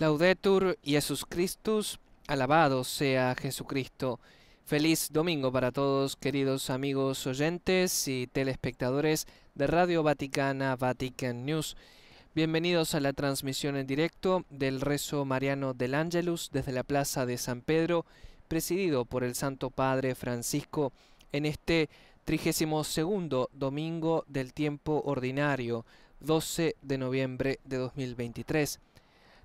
Laudetur Jesus Christus, alabado sea Jesucristo. Feliz domingo para todos, queridos amigos oyentes y telespectadores de Radio Vaticana Vatican News. Bienvenidos a la transmisión en directo del rezo mariano del Ángelus desde la Plaza de San Pedro, presidido por el Santo Padre Francisco en este 32 domingo del tiempo ordinario, 12 de noviembre de 2023.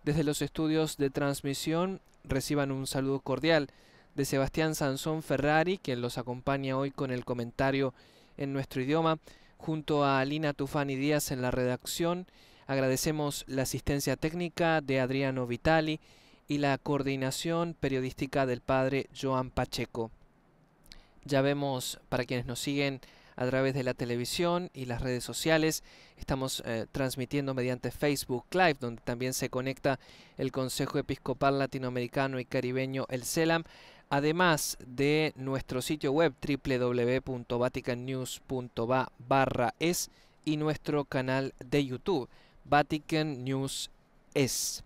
Desde los estudios de transmisión reciban un saludo cordial de Sebastián Sansón Ferrari, quien los acompaña hoy con el comentario en nuestro idioma, junto a Alina Tufani Díaz en la redacción. Agradecemos la asistencia técnica de Adriano Vitali y la coordinación periodística del padre Joan Pacheco. Ya vemos, para quienes nos siguen a través de la televisión y las redes sociales. Estamos eh, transmitiendo mediante Facebook Live, donde también se conecta el Consejo Episcopal Latinoamericano y Caribeño, el CELAM, además de nuestro sitio web www.vaticannews.va es y nuestro canal de YouTube, Vatican News es.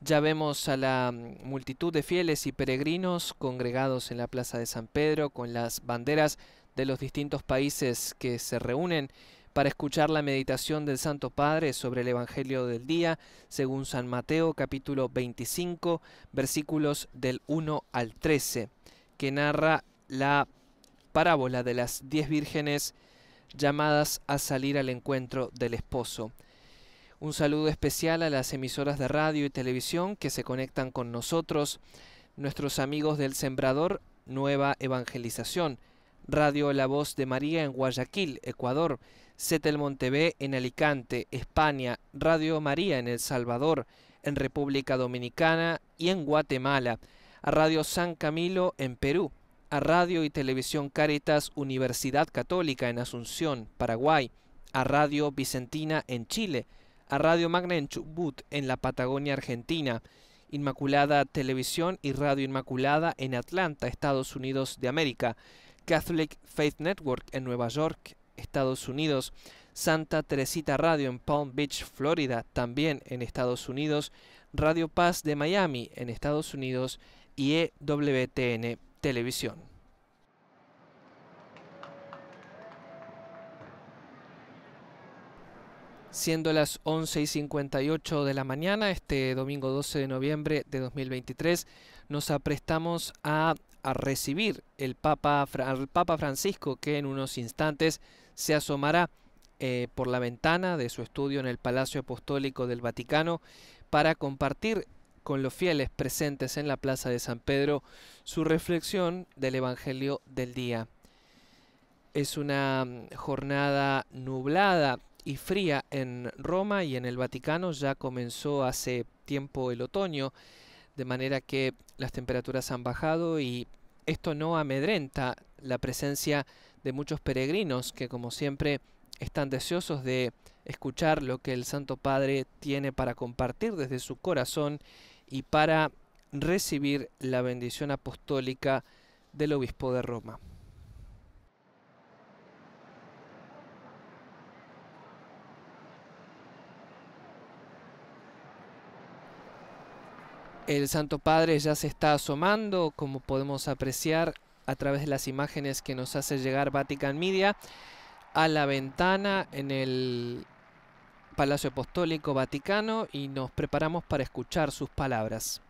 Ya vemos a la mm, multitud de fieles y peregrinos congregados en la Plaza de San Pedro con las banderas de los distintos países que se reúnen para escuchar la meditación del Santo Padre sobre el Evangelio del Día, según San Mateo capítulo 25, versículos del 1 al 13, que narra la parábola de las diez vírgenes llamadas a salir al encuentro del esposo. Un saludo especial a las emisoras de radio y televisión que se conectan con nosotros, nuestros amigos del Sembrador Nueva Evangelización, Radio La Voz de María en Guayaquil, Ecuador, Cetel Montevé en Alicante, España, Radio María en El Salvador, en República Dominicana y en Guatemala, a Radio San Camilo en Perú, a Radio y Televisión Caretas Universidad Católica en Asunción, Paraguay, a Radio Vicentina en Chile, a Radio Magna en Chubut, en la Patagonia Argentina, Inmaculada Televisión y Radio Inmaculada en Atlanta, Estados Unidos de América, Catholic Faith Network en Nueva York, Estados Unidos, Santa Teresita Radio en Palm Beach, Florida, también en Estados Unidos, Radio Paz de Miami en Estados Unidos y EWTN Televisión. Siendo las 11 y 58 de la mañana, este domingo 12 de noviembre de 2023, nos aprestamos a recibir el Papa, al Papa Francisco, que en unos instantes se asomará eh, por la ventana de su estudio en el Palacio Apostólico del Vaticano para compartir con los fieles presentes en la Plaza de San Pedro su reflexión del Evangelio del día. Es una mm, jornada nublada y fría en Roma y en el Vaticano. Ya comenzó hace tiempo el otoño, de manera que las temperaturas han bajado y esto no amedrenta la presencia de muchos peregrinos que, como siempre, están deseosos de escuchar lo que el Santo Padre tiene para compartir desde su corazón y para recibir la bendición apostólica del obispo de Roma. El Santo Padre ya se está asomando, como podemos apreciar a través de las imágenes que nos hace llegar Vatican Media, a la ventana en el Palacio Apostólico Vaticano y nos preparamos para escuchar sus palabras.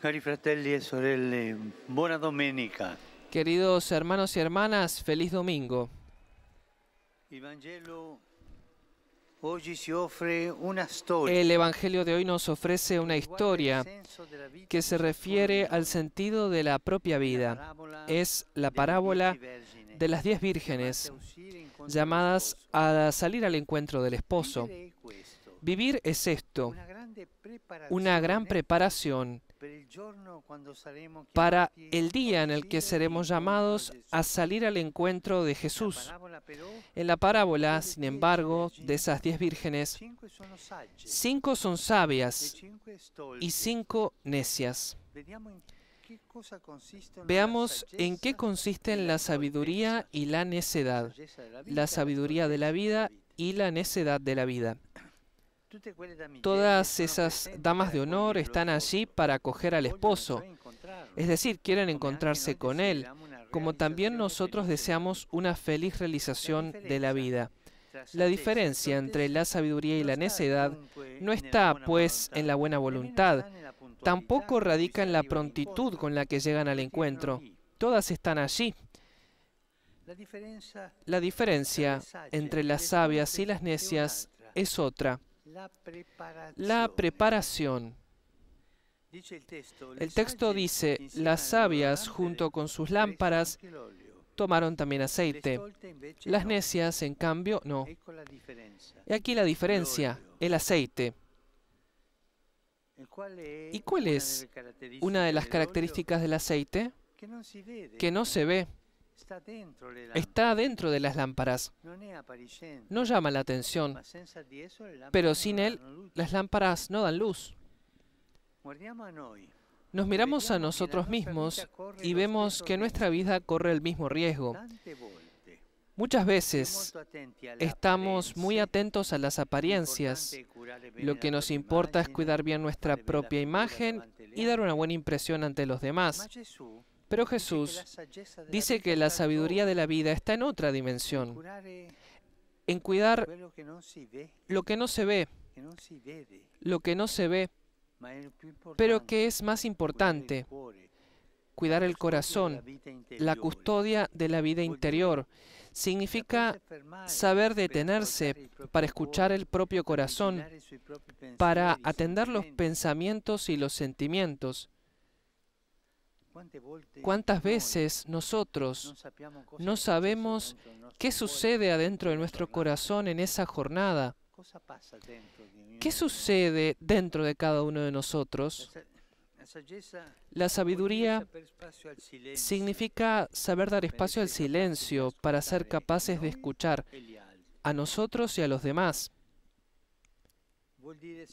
Cari fratelli e sorelle, buona domenica. Queridos hermanos y hermanas, feliz domingo. El Evangelio de hoy nos ofrece una historia que se refiere al sentido de la propia vida. Es la parábola de las diez vírgenes llamadas a salir al encuentro del esposo. Vivir es esto, una gran preparación para el día en el que seremos llamados a salir al encuentro de Jesús. En la parábola, sin embargo, de esas diez vírgenes, cinco son sabias y cinco necias. Veamos en qué consisten la sabiduría y la necedad, la sabiduría de la vida y la necedad de la vida. Todas esas damas de honor están allí para acoger al esposo, es decir, quieren encontrarse con él, como también nosotros deseamos una feliz realización de la vida. La diferencia entre la sabiduría y la necedad no está, pues, en la buena voluntad, tampoco radica en la prontitud con la que llegan al encuentro. Todas están allí. La diferencia entre las sabias y las necias es otra. La preparación. El texto dice, las sabias junto con sus lámparas tomaron también aceite. Las necias, en cambio, no. Y aquí la diferencia, el aceite. ¿Y cuál es una de las características del aceite? Que no se ve. Está dentro de las lámparas. No llama la atención, pero sin él las lámparas no dan luz. Nos miramos a nosotros mismos y vemos que nuestra vida corre el mismo riesgo. Muchas veces estamos muy atentos a las apariencias. Lo que nos importa es cuidar bien nuestra propia imagen y dar una buena impresión ante los demás. Pero Jesús dice que la sabiduría de la vida está en otra dimensión, en cuidar lo que no se ve, lo que no se ve, pero que es más importante, cuidar el corazón, la custodia de la vida interior. Significa saber detenerse para escuchar el propio corazón, para atender los pensamientos y los sentimientos, ¿Cuántas veces nosotros no sabemos qué sucede adentro de nuestro corazón en esa jornada? ¿Qué sucede dentro de cada uno de nosotros? La sabiduría significa saber dar espacio al silencio para ser capaces de escuchar a nosotros y a los demás.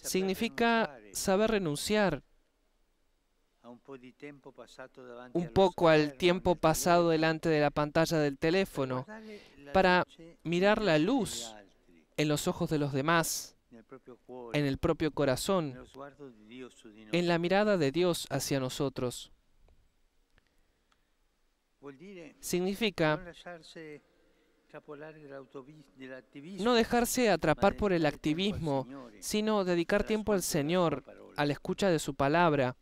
Significa eh. saber renunciar un poco al tiempo pasado este, delante de la pantalla del teléfono para mirar la luz en los ojos de los demás, en el propio corazón, en la mirada de Dios hacia nosotros. Significa no dejarse atrapar por el activismo, sino dedicar tiempo al eh, Señor, a la escucha de su palabra,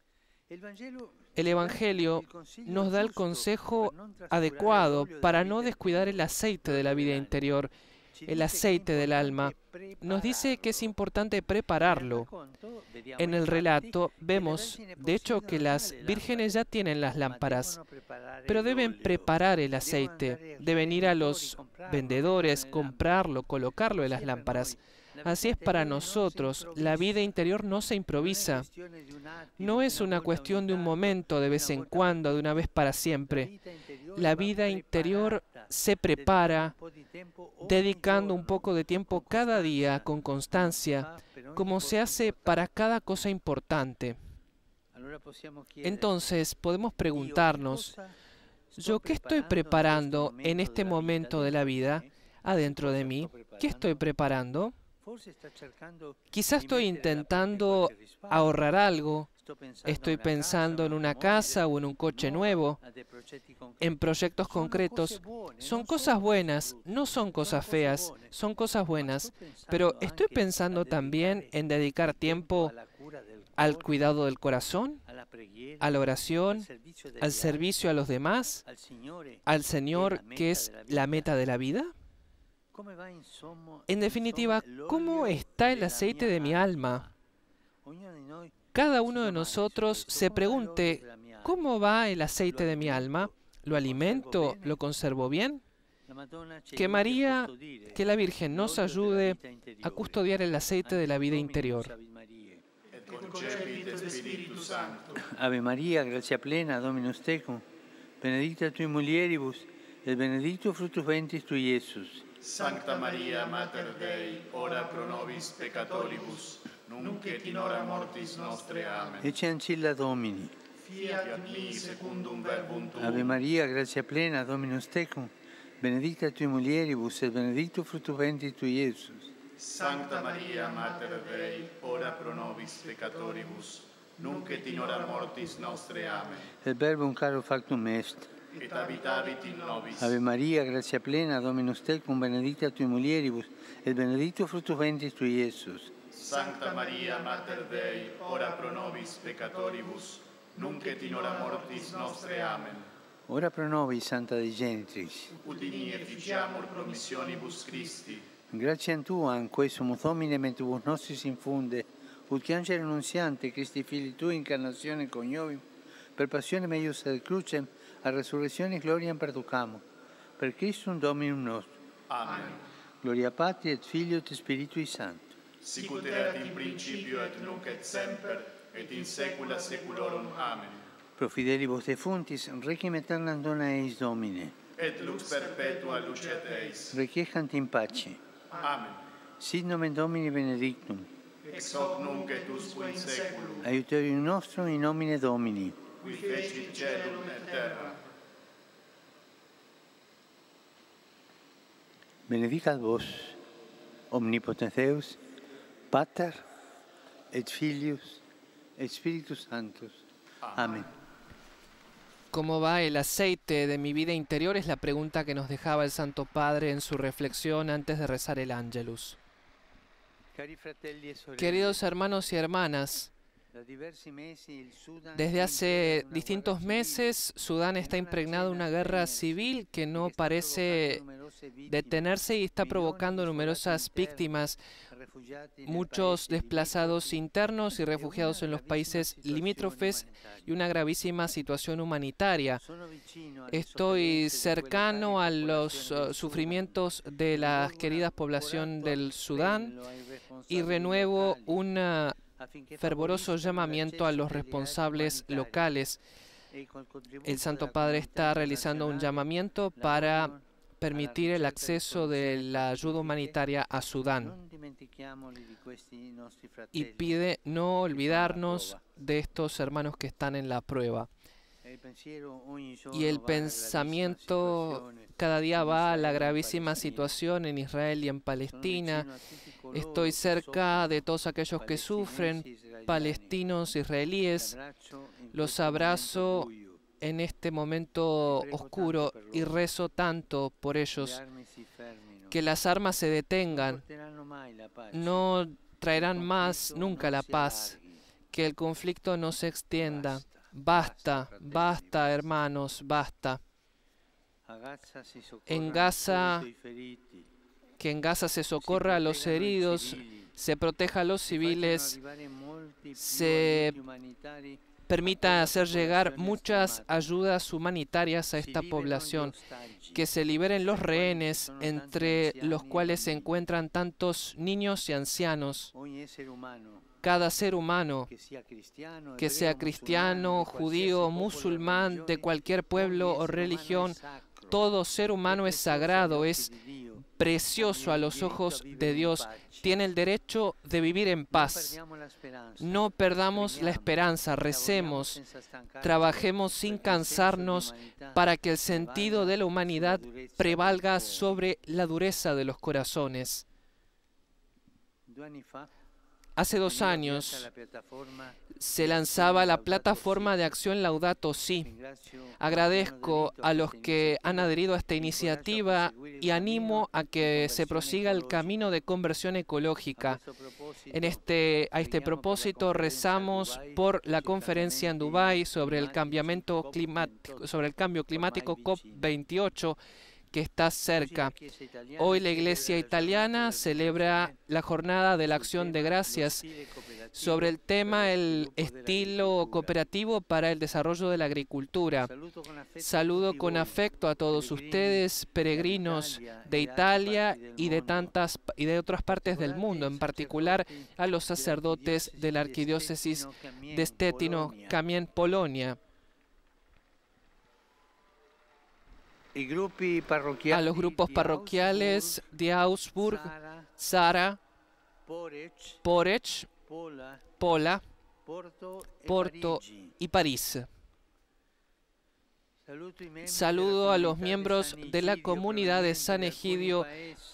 el Evangelio nos da el consejo adecuado para no descuidar el aceite de la vida interior, el aceite del alma. Nos dice que es importante prepararlo. En el relato vemos, de hecho, que las vírgenes ya tienen las lámparas, pero deben preparar el aceite, deben ir a los vendedores, comprarlo, colocarlo en las lámparas. Así es para nosotros. La vida interior no se improvisa. No es una cuestión de un momento, de vez en cuando, de una vez para siempre. La vida interior se prepara dedicando un poco de tiempo cada día con constancia, como se hace para cada cosa importante. Entonces podemos preguntarnos, ¿yo qué estoy preparando en este momento de la vida adentro de mí? ¿Qué estoy preparando? Quizás estoy intentando ahorrar algo, estoy pensando en una casa o en un coche nuevo, en proyectos concretos. Son cosas buenas, no son cosas feas, son cosas buenas, pero estoy pensando también en dedicar tiempo al cuidado del corazón, a la oración, al servicio a los demás, eh, al Señor que es la meta de la vida. En definitiva, ¿cómo está el aceite de mi alma? Cada uno de nosotros se pregunte, ¿cómo va el aceite de mi alma? ¿Lo alimento? ¿Lo conservo bien? Que María, que la Virgen nos ayude a custodiar el aceite de la vida interior. Ave María, gracia plena, Dominus tecum, benedicta tu mulieribus, el benedicto fruto ventis tu, Jesús. Sancta Maria, Mater Dei, ora pro nobis peccatoribus, nunc et in hora mortis nostre. Amen. Ecce ancilla Domini. Fiat mi secundum verbum tuum. Ave Maria, grazia plena, Dominus tecum, benedicta tui mulieribus et benedictus fructus ventris tui, Iesus. Sancta Maria, Mater Dei, ora pro nobis peccatoribus, nunc et in hora mortis nostre. Amen. Et verbum caro factum est et abitavit in nobis. Ave Maria, grazia plena, Dominus tecum, benedicta tui mulieribus, et benedictus fructus ventris tui, Iesus. Sancta Maria, Mater Dei, ora pro nobis peccatoribus, nunc et in hora mortis nostre. Amen. Ora pro nobis, Santa Dei Gentris. Ut in efficiamur promissionibus Christi. Grazie a Tua, anque sumus Domine, mentibus nostris infunde, ut che angelo annunziante, Christi fili Tu, incarnazione cognovim, per passione meius ad crucem, a resurrezione e gloria perducamo. Per Cristo un Dominum nostro. Amen. Gloria Patria et Figlio et Spiritui Santo. Sicut erat in principio et nunc et semper et in saecula saeculorum. Amen. Pro fidelibus defuntis, requiem aeternam dona eis Domine. Et lux perpetua lucet eis. Requiescant in pace. Amen. Sit nomen Domini benedictum. Ex hoc nunc et usque in saeculum. Aiuterium nostrum in nomine Domini. Qui fecit celum Benedicat vos, Omnipotenceus, Pater, et Filius, et Sanctus. Amén. ¿Cómo va el aceite de mi vida interior? Es la pregunta que nos dejaba el Santo Padre en su reflexión antes de rezar el Ángelus. E Queridos hermanos y hermanas, desde hace distintos meses, Sudán está impregnado de una guerra civil que no parece detenerse y está provocando numerosas víctimas, muchos desplazados internos y refugiados en los países limítrofes y una gravísima situación humanitaria. Estoy cercano a los uh, sufrimientos de las queridas población del Sudán y renuevo una fervoroso llamamiento a los responsables locales. El Santo Padre está realizando un llamamiento para permitir el acceso de la ayuda humanitaria a Sudán y pide no olvidarnos de estos hermanos que están en la prueba. Y el pensamiento cada día va a la gravísima situación en Israel y en Palestina Estoy cerca de todos aquellos que sufren, palestinos, israelíes. Los este abrazo en este momento oscuro y rezo tanto por ellos. Que las armas se detengan. No traerán más nunca la paz. Que el conflicto no se extienda. Basta, basta, hermanos, basta. En Gaza que en Gaza se socorra a los heridos, se proteja a los civiles, se permita hacer llegar muchas ayudas humanitarias a esta población, que se liberen los rehenes, entre los cuales se encuentran tantos niños y ancianos. Cada ser humano, que sea cristiano, judío, musulmán, de cualquier pueblo o religión, todo ser humano es sagrado, es precioso a los ojos de Dios, tiene el derecho de vivir en paz. No perdamos la esperanza, recemos, trabajemos sin cansarnos para que el sentido de la humanidad prevalga sobre la dureza de los corazones. Hace dos años se lanzaba la plataforma de acción Laudato Si. Agradezco a los que han adherido a esta iniciativa y animo a que se prosiga el camino de conversión ecológica. En este, a este propósito rezamos por la conferencia en Dubái sobre el, climático, sobre el cambio climático COP28 que está cerca. Hoy la Iglesia italiana celebra la jornada de la acción de gracias sobre el tema el estilo cooperativo para el desarrollo de la agricultura. Saludo con afecto a todos ustedes, peregrinos de Italia y de tantas y de otras partes del mundo, en particular a los sacerdotes de la arquidiócesis de Stetino, Camien, Polonia. a los grupos parroquiales de Augsburg, Sara, Porech, Pola, Porto e y París. Saludo a los miembros de la comunidad de San Egidio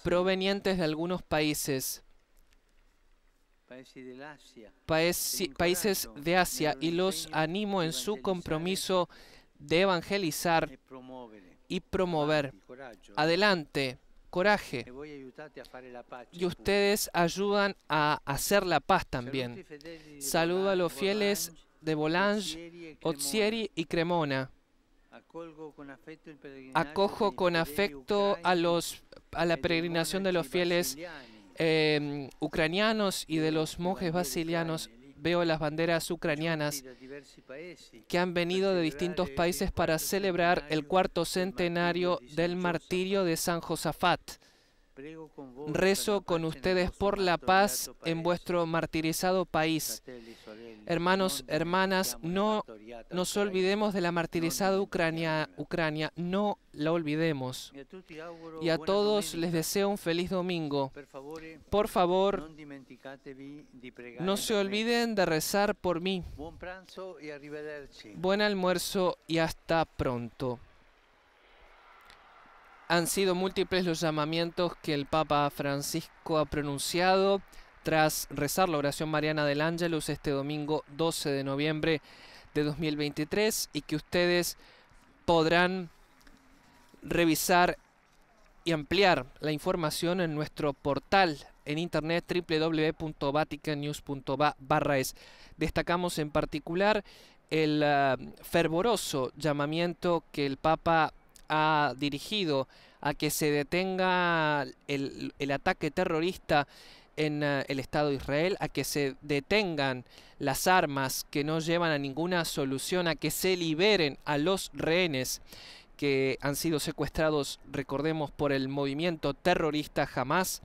provenientes de algunos países, países de Asia, y los animo en su compromiso de evangelizar y promover. Adelante, coraje. Y ustedes ayudan a hacer la paz también. Saludo a los fieles de Bolange, Otsieri y Cremona. Acojo con afecto a, los, a la peregrinación de los fieles em, ucranianos y de los monjes basilianos veo las banderas ucranianas que han venido de distintos países para celebrar el cuarto centenario del martirio de San Josafat. Rezo con ustedes por la paz en vuestro martirizado país. Hermanos, hermanas, no nos olvidemos de la martirizada Ucrania, Ucrania, no la olvidemos. Y a todos les deseo un feliz domingo. Por favor, no se olviden de rezar por mí. E Buen almuerzo y hasta pronto. Han sido múltiples los llamamientos que el Papa Francisco ha pronunciado tras rezar la oración mariana del Ángelus este domingo 12 de noviembre de 2023 y que ustedes podrán revisar y ampliar la información en nuestro portal en internet wwwvaticannewsva Destacamos en particular el ah, fervoroso llamamiento que el Papa ha dirigido a que se detenga el, ataque terrorista en eh, el Estado de Israel, a que se detengan las armas que no llevan a ninguna solución, a que se liberen a los rehenes que han sido secuestrados, recordemos, por el movimiento terrorista Hamas,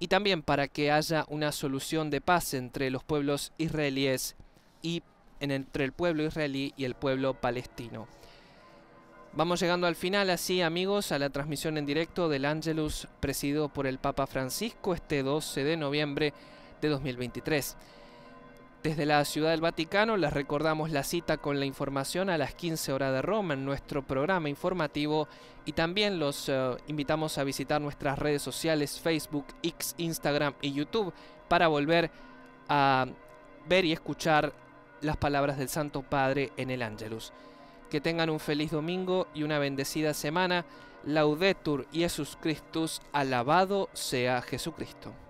y también para que haya una solución de paz entre los pueblos israelíes y entre el pueblo israelí y el pueblo palestino. Vamos llegando al final, así amigos, a la transmisión en directo del Angelus presidido por el Papa Francisco este 12 de noviembre de 2023. Desde la Ciudad del Vaticano les recordamos la cita con la información a las 15 horas de Roma en nuestro programa informativo y también los eh, invitamos a visitar nuestras redes sociales Facebook, X, Instagram y YouTube para volver a ver y escuchar las palabras del Santo Padre en el Angelus. Que tengan un feliz domingo y una bendecida semana. Laudetur Jesús Christus, alabado sea Jesucristo.